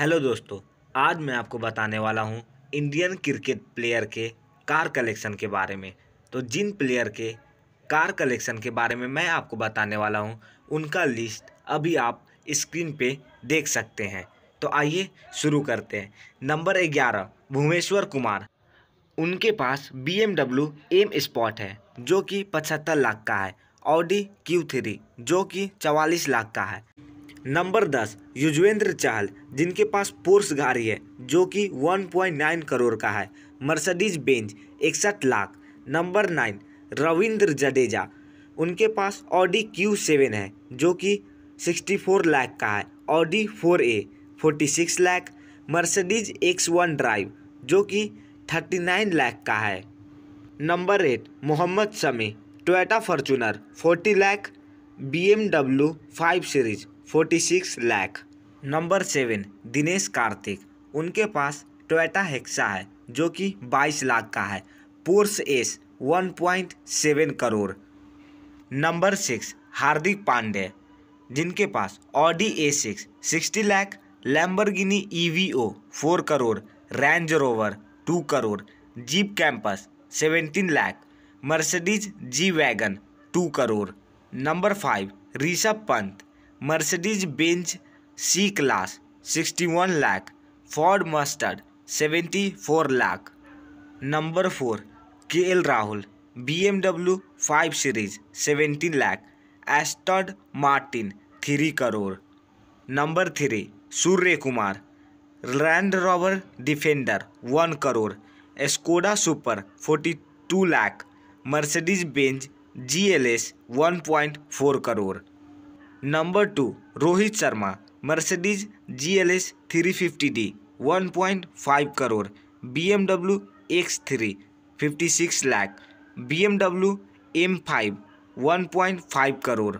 hello दोस्तों आज मैं आपको बताने वाला हूं इंडियन क्रिकेट प्लेयर के कार कलेक्शन के बारे में तो जिन प्लेयर के कार कलेक्शन के बारे में मैं आपको बताने वाला हूं उनका लिस्ट अभी आप स्क्रीन पे देख सकते हैं तो आइए शुरू करते हैं नंबर ग्यारह भुवनेश्वर कुमार उनके पास B M W M sport है जो कि पचहत्तर लाख का है ऑडी क्यू थ्री जो कि चवालीस लाख का है नंबर दस युजवेंद्र चाहल जिनके पास पोर्स गाड़ी है जो कि 1.9 करोड़ का है मर्सडीज बेंज इकसठ लाख नंबर नाइन रविंद्र जडेजा उनके पास ऑडी क्यू सेवन है जो कि 64 लाख का है Audi four A forty six lakh Mercedes X one drive जो कि 39 लाख का है number eight Mohammed Shami Toyota Fortuner 40 lakh B M W five series forty six lakh number seven Dinesh Karthik उनके पास टोयोटा हेक्सा है जो कि बाईस लाख का है Porsche S one point seven crore number six Hardik Pandya जिनके पास Audi A six sixty lakh Lamborghini E V O four crore Range Rover two crore Jeep Compass seventeen lakh Mercedes G wagon two crore number five Rishabh Pant Mercedes Benz C class sixty one lakh Ford Mustang seventy four lakh number four K L Rahul B M W five series seventeen lakh Aston Martin three crore number three Surya Kumar Land रॉबर Defender one crore Skoda Superb forty two lakh Mercedes Benz G L S one point four crore number two Rohit Sharma Mercedes G L S three fifty D one point five crore B M W X three fifty six lakh B M W M five one point five crore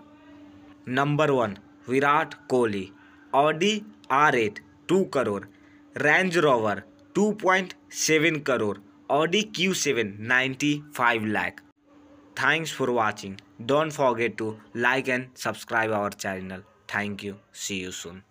number one Virat Kohli Audi R eight two crore Range Rover two point seven crore Audi Q seven ninety five lakh thanks for watching don't forget to like and subscribe our channel thank you see you soon